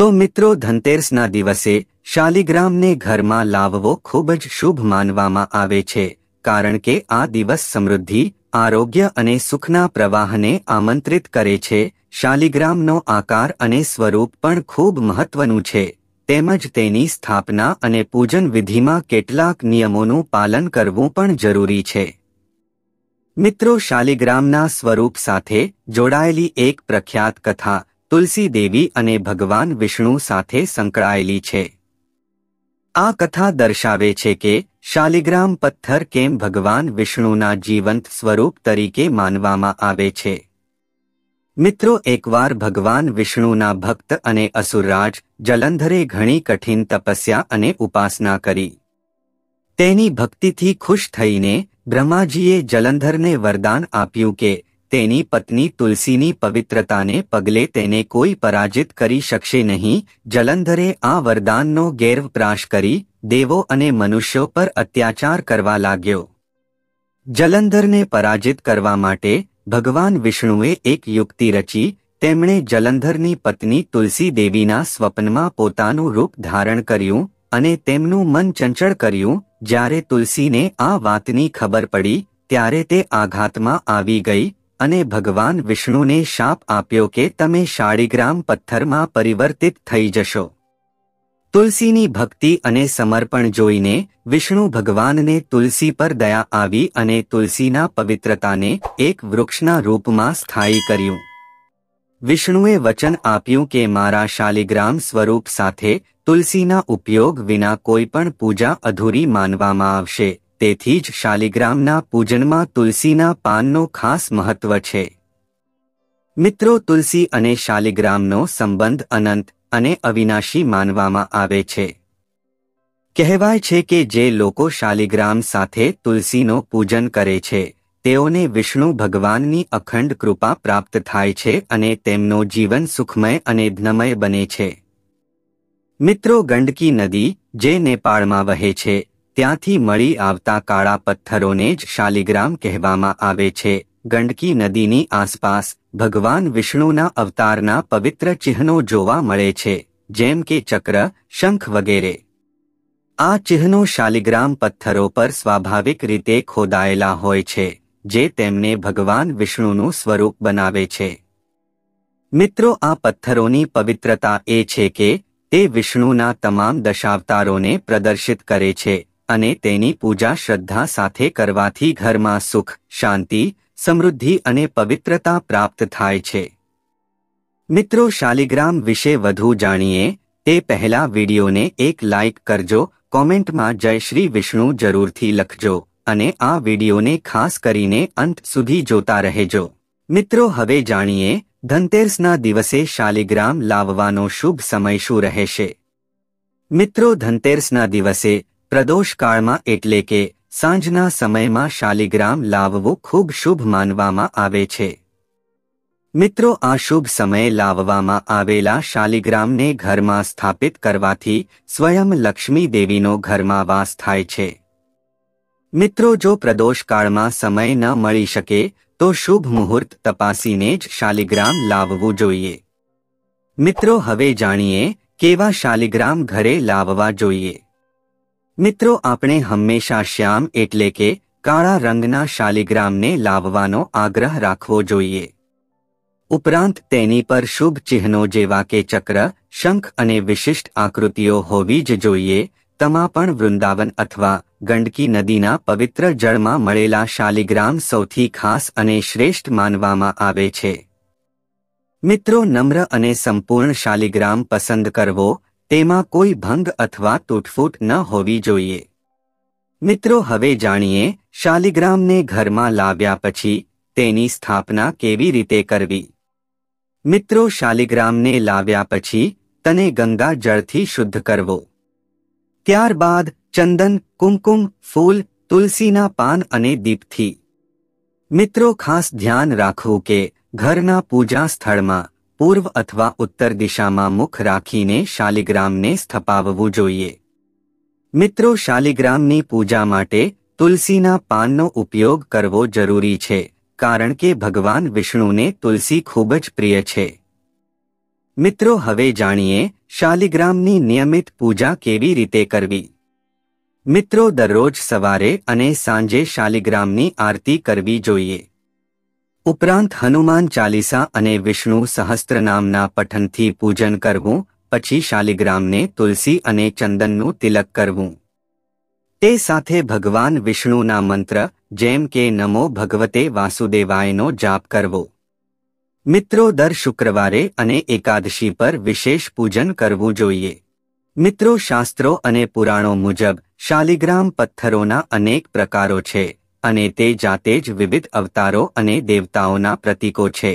તો મિત્રો ધનતેરસના દિવસે શાલિગ્રામને ઘરમાં લાવવો ખૂબ જ શુભ માનવામાં આવે છે કારણ કે આ દિવસ સમૃદ્ધિ આરોગ્ય અને સુખના પ્રવાહને આમંત્રિત કરે છે શાલિગ્રામનો આકાર અને સ્વરૂપ પણ ખૂબ મહત્વનું છે તેમજ તેની સ્થાપના અને પૂજન વિધિમાં કેટલાક નિયમોનું પાલન કરવું પણ જરૂરી છે મિત્રો શાલિગ્રામના સ્વરૂપ સાથે જોડાયેલી એક પ્રખ્યાત કથા તુલસી દેવી અને ભગવાન વિષ્ણુ સાથે સંકળાયેલી છે આ કથા દર્શાવે છે કે શાલિગ્રામ પથ્થર કેમ ભગવાન વિષ્ણુના જીવંત સ્વરૂપ તરીકે માનવામાં આવે છે મિત્રો એકવાર ભગવાન વિષ્ણુના ભક્ત અને અસુરરાજ જલંધરે ઘણી કઠિન તપસ્યા અને ઉપાસના કરી તેની ભક્તિથી ખુશ થઈને બ્રહ્માજીએ જલંધરને વરદાન આપ્યું કે તેની પત્ની તુલસીની પવિત્રતાને પગલે તેને કોઈ પરાજિત કરી શકશે નહીં જલંધરે આ વરદાનનો ગેરવપ્રાશ કરી દેવો અને મનુષ્યો પર અત્યાચાર કરવા લાગ્યો જલંધરને પરાજિત કરવા માટે ભગવાન વિષ્ણુએ એક યુક્તિ રચી તેમણે જલંધરની પત્ની તુલસી દેવીના સ્વપ્નમાં પોતાનું રૂપ ધારણ કર્યું અને તેમનું મન ચંચળ કર્યું જ્યારે તુલસીને આ વાતની ખબર પડી ત્યારે તે આઘાતમાં આવી ગઈ અને ભગવાન વિષ્ણુને શાપ આપ્યો કે તમે શાળીગ્રામ પથ્થરમાં પરિવર્તિત થઈ જશો તુલસીની ભક્તિ અને સમર્પણ જોઈને વિષ્ણુ ભગવાનને તુલસી પર દયા આવી અને તુલસીના પવિત્રતાને એક વૃક્ષના રૂપમાં સ્થાયી કર્યું વિષ્ણુએ વચન આપ્યું કે મારા શાલિગ્રામ સ્વરૂપ સાથે તુલસીના ઉપયોગ વિના કોઈ પણ પૂજા અધૂરી માનવામાં આવશે તેથી જ શાલિગ્રામના પૂજનમાં તુલસીના પાનનો ખાસ મહત્વ છે મિત્રો તુલસી અને શાલિગ્રામનો સંબંધ અનંત અને અવિનાશી માનવામાં આવે છે કહેવાય છે કે જે લોકો શાલિગ્રામ સાથે તુલસીનો પૂજન કરે છે તેઓને વિષ્ણુ ભગવાનની અખંડ કૃપા પ્રાપ્ત થાય છે અને તેમનો જીવન સુખમય અને ધનમય બને છે મિત્રો ગંડકી નદી જે નેપાળમાં વહે છે ત્યાંથી મળી આવતા કાળા પથ્થરોને જ શાલિગ્રામ કહેવામાં આવે છે ગંડકી નદીની આસપાસ ભગવાન વિષ્ણુના અવતારના પવિત્ર ચિહ્નો જોવા મળે છે જેમ કે ચક્ર શંખ વગેરે આ ચિહ્નો શાલિગ્રામ પથ્થરો પર સ્વાભાવિક રીતે ખોદાયેલા હોય છે જે તેમને ભગવાન વિષ્ણુનું સ્વરૂપ બનાવે છે મિત્રો આ પથ્થરોની પવિત્રતા એ છે કે તે વિષ્ણુના તમામ દશાવતારોને પ્રદર્શિત કરે છે અને તેની પૂજા શ્રદ્ધા સાથે કરવાથી ઘરમાં સુખ શાંતિ સમૃદ્ધિ અને પવિત્રતા પ્રાપ્ત થાય છે મિત્રો શાલિગ્રામ વિશે વધુ જાણીએ તે પહેલા વિડીયોને એક લાઇક કરજો કોમેન્ટમાં જય શ્રી વિષ્ણુ જરૂરથી લખજો અને આ વિડીયોને ખાસ કરીને અંત સુધી જોતા રહેજો મિત્રો હવે જાણીએ ધનતેરસના દિવસે શાલિગ્રામ લાવવાનો શુભ સમય શું રહેશે મિત્રો ધનતેરસના દિવસે પ્રદોષકાળમાં એટલે કે સાંજના સમયમાં શાલિગ્રામ લાવવો ખૂબ શુભ માનવામાં આવે છે મિત્રો આ શુભ સમયે લાવવામાં આવેલા શાલિગ્રામને ઘરમાં સ્થાપિત કરવાથી સ્વયં લક્ષ્મી દેવીનો ઘરમાં વાસ થાય છે મિત્રો જો પ્રદોષકાળમાં સમય ન મળી શકે તો શુભ મુહૂર્ત તપાસીને જ શાલિગ્રામ લાવવું જોઈએ મિત્રો હવે જાણીએ કેવા શાલિગ્રામ ઘરે લાવવા જોઈએ મિત્રો આપણે હંમેશા શ્યામ એટલે કે કાળા રંગના શાલિગ્રામને લાવવાનો આગ્રહ રાખવો જોઈએ ઉપરાંત તેની પર શુભ ચિહ્નો જેવા કે ચક્ર શંખ અને વિશિષ્ટ આકૃતિઓ હોવી જ જોઈએ તમા પણ વૃંદાવન અથવા ગંડકી નદીના પવિત્ર જળમાં મળેલા શાલિગ્રામ સૌથી ખાસ અને શ્રેષ્ઠ માનવામાં આવે છે મિત્રો નમ્ર અને સંપૂર્ણ શાલિગ્રામ પસંદ કરવો તેમાં કોઈ ભંગ અથવા તૂટફૂટ ન હોવી જોઈએ મિત્રો હવે જાણીએ શાલિગ્રામને ઘરમાં લાવ્યા પછી તેની સ્થાપના કેવી રીતે કરવી મિત્રો શાલિગ્રામને લાવ્યા પછી તને ગંગા જળથી શુદ્ધ કરવો ત્યારબાદ ચંદન કુમકુમ ફૂલ તુલસીના પાન અને દીપથી મિત્રો ખાસ ધ્યાન રાખવું કે ઘરના પૂજા સ્થળમાં પૂર્વ અથવા ઉત્તર દિશામાં મુખ રાખીને શાલિગ્રામને સ્થપાવવું જોઈએ મિત્રો શાલિગ્રામની પૂજા માટે તુલસીના પાનનો ઉપયોગ કરવો જરૂરી છે કારણ કે ભગવાન વિષ્ણુને તુલસી ખૂબ જ પ્રિય છે મિત્રો હવે જાણીએ શાલિગ્રામની નિયમિત પૂજા કેવી રીતે કરવી મિત્રો દરરોજ સવારે અને સાંજે શાલિગ્રામની આરતી કરવી જોઈએ ઉપરાંત હનુમાન ચાલીસા અને વિષ્ણુ સહસ્ત્રનામના પઠનથી પૂજન કરવું પછી શાલિગ્રામને તુલસી અને ચંદનનું તિલક કરવું તે સાથે ભગવાન વિષ્ણુના મંત્ર જેમ કે નમો ભગવતે વાસુદેવાયનો જાપ કરવો મિત્રો દર શુક્રવારે અને એકાદશી પર વિશેષ પૂજન કરવું જોઈએ મિત્રો શાસ્ત્રો અને પુરાણો મુજબ શાલિગ્રામ પથ્થરોના અનેક પ્રકારો છે અને તે જાતે જ વિવિધ અવતારો અને દેવતાઓના પ્રતીકો છે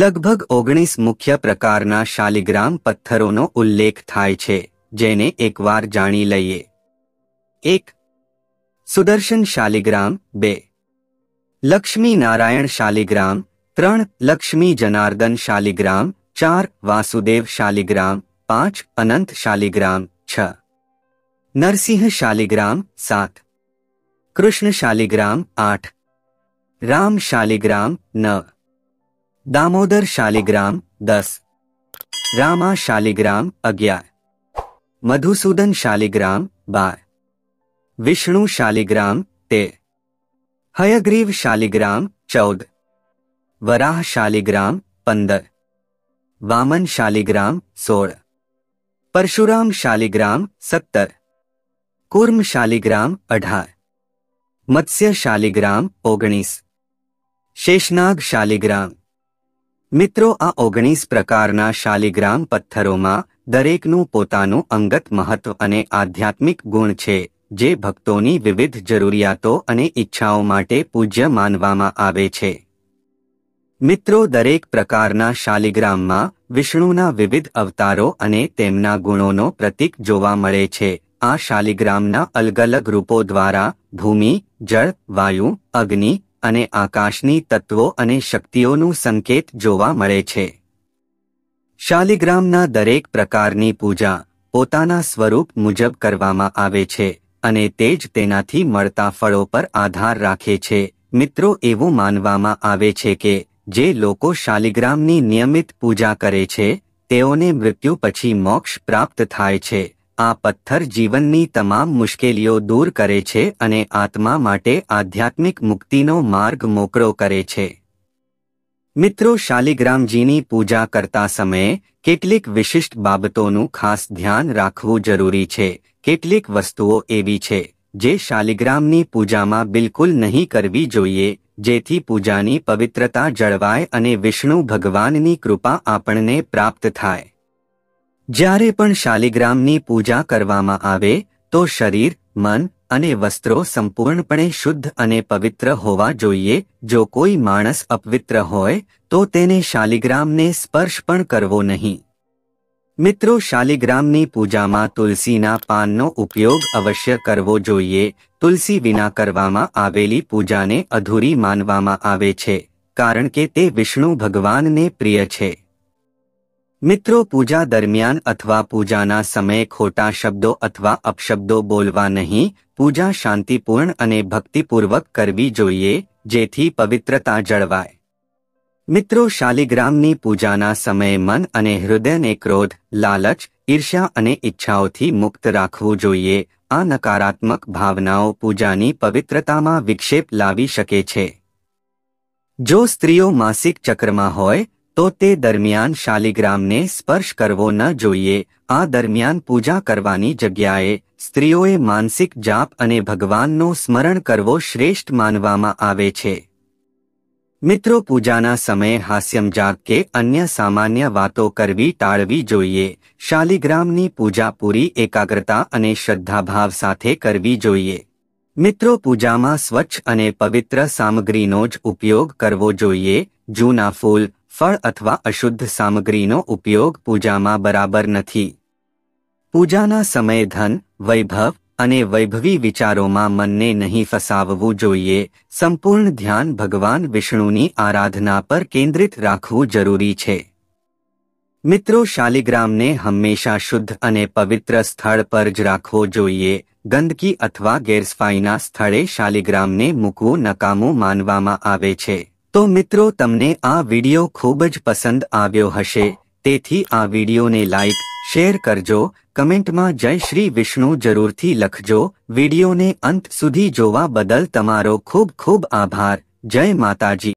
લગભગ ઓગણીસ મુખ્ય પ્રકારના શાલિગ્રામ પથ્થરોનો ઉલ્લેખ થાય છે જેને એકવાર જાણી લઈએ એક સુદર્શન શાલિગ્રામ બે લક્ષ્મી નારાયણ શાલિગ્રામ ત્રણ લક્ષ્મી જનાર્દન શાલિગ્રામ ચાર વાસુદેવ શાલિગ્રામ પાંચ અનંત શાલિગ્રામ છ નરસિંહ શાલિગ્રામ સાત कृष्ण शालिग्राम आठ राम शालिग्राम नौ दामोदर शालिग्राम दस रामा शालिग्राम अज्ञा मधुसूदन शालिग्राम बार विष्णु शालिग्राम ते हयग्रीव शालिग्राम चौद वराह शालिग्राम पंदर वामन शालिग्राम सोल परशुराम शालिग्राम सत्तर कुर्म शालिग्राम अठार મત્સ્ય શાલિગ્રામ ઓગણીસ શેષનાગ શાલિગ્રામ મિત્રો આ ઓગણીસ પ્રકારના શાલિગ્રામ પથ્થરોમાં દરેકનું પોતાનું અંગત મહત્વ અને આધ્યાત્મિક ગુણ છે જે ભક્તોની વિવિધ જરૂરિયાતો અને ઈચ્છાઓ માટે પૂજ્ય માનવામાં આવે છે મિત્રો દરેક પ્રકારના શાલિગ્રામમાં વિષ્ણુના વિવિધ અવતારો અને તેમના ગુણોનો પ્રતીક જોવા મળે છે આ શાલિગ્રામના અલગ અલગ રૂપો દ્વારા ભૂમિ જળ વાયુ અગ્નિ અને આકાશની તત્વો અને શક્તિઓનું સંકેત જોવા મળે છે શાલિગ્રામના દરેક પ્રકારની પૂજા પોતાના સ્વરૂપ મુજબ કરવામાં આવે છે અને તે જ તેનાથી મળતા ફળો પર આધાર રાખે છે મિત્રો એવું માનવામાં આવે છે કે જે લોકો શાલિગ્રામની નિયમિત પૂજા કરે છે તેઓને મૃત્યુ પછી મોક્ષ પ્રાપ્ત થાય છે આ પથ્થર જીવનની તમામ મુશ્કેલીઓ દૂર કરે છે અને આત્મા માટે આધ્યાત્મિક મુક્તિનો માર્ગ મોકળો કરે છે મિત્રો શાલિગ્રામજીની પૂજા કરતા સમયે કેટલીક વિશિષ્ટ બાબતોનું ખાસ ધ્યાન રાખવું જરૂરી છે કેટલીક વસ્તુઓ એવી છે જે શાલિગ્રામની પૂજામાં બિલકુલ નહીં કરવી જોઈએ જેથી પૂજાની પવિત્રતા જળવાય અને વિષ્ણુ ભગવાનની કૃપા આપણને પ્રાપ્ત થાય જ્યારે પણ શાલિગ્રામની પૂજા કરવામાં આવે તો શરીર મન અને વસ્ત્રો સંપૂર્ણપણે શુદ્ધ અને પવિત્ર હોવા જોઈએ જો કોઈ માણસ અપવિત્ર હોય તો તેને શાલિગ્રામને સ્પર્શ પણ કરવો નહીં મિત્રો શાલિગ્રામની પૂજામાં તુલસીના પાનનો ઉપયોગ અવશ્ય કરવો જોઈએ તુલસી વિના કરવામાં આવેલી પૂજાને અધૂરી માનવામાં આવે છે કારણ કે તે વિષ્ણુ ભગવાનને પ્રિય છે મિત્રો પૂજા દરમિયાન અથવા પૂજાના સમયે ખોટા શબ્દો અથવા અપશબ્દો બોલવા નહીં પૂજા શાંતિપૂર્ણ અને ભક્તિપૂર્વક કરવી જોઈએ જેથી પવિત્રતા જળવાય મિત્રો શાલિગ્રામની પૂજાના સમયે મન અને હૃદયને ક્રોધ લાલચ ઈર્ષ્યા અને ઈચ્છાઓથી મુક્ત રાખવું જોઈએ આ નકારાત્મક ભાવનાઓ પૂજાની પવિત્રતામાં વિક્ષેપ લાવી શકે છે જો સ્ત્રીઓ માસિક ચક્રમાં હોય તો તે દરમિયાન શાલિગ્રામને સ્પર્શ કરવો ન જોઈએ આ દરમિયાન પૂજા કરવાની જગ્યાએ સ્ત્રીઓએ માનસિક જાપ અને ભગવાનનો સ્મરણ કરવો શ્રેષ્ઠ માનવામાં આવે છે મિત્રો પૂજાના સમયે હાસ્યમ હાસ્યમજાક કે અન્ય સામાન્ય વાતો કરવી ટાળવી જોઈએ શાલિગ્રામની પૂજા પૂરી એકાગ્રતા અને શ્રદ્ધાભાવ સાથે કરવી જોઈએ મિત્રો પૂજામાં સ્વચ્છ અને પવિત્ર સામગ્રીનો જ ઉપયોગ કરવો જોઈએ જૂના ફૂલ ફળ અથવા અશુદ્ધ સામગ્રીનો ઉપયોગ પૂજામાં બરાબર નથી પૂજાના સમયે ધન વૈભવ અને વૈભવી વિચારોમાં મનને નહીં ફસાવવું જોઈએ સંપૂર્ણ ધ્યાન ભગવાન વિષ્ણુની આરાધના પર કેન્દ્રિત રાખવું જરૂરી છે મિત્રો શાલિગ્રામને હંમેશા શુદ્ધ અને પવિત્ર સ્થળ પર જ રાખવો જોઈએ ગંદકી અથવા ગેરસફાઈના સ્થળે શાલિગ્રામને મૂકવું નકામું માનવામાં આવે છે તો મિત્રો તમને આ વિડીયો ખૂબ જ પસંદ આવ્યો હશે તેથી આ વિડીયોને લાઈક શેર કરજો કમેન્ટમાં જય શ્રી વિષ્ણુ જરૂરથી લખજો વિડીયોને અંત સુધી જોવા બદલ તમારો ખૂબ ખૂબ આભાર જય માતાજી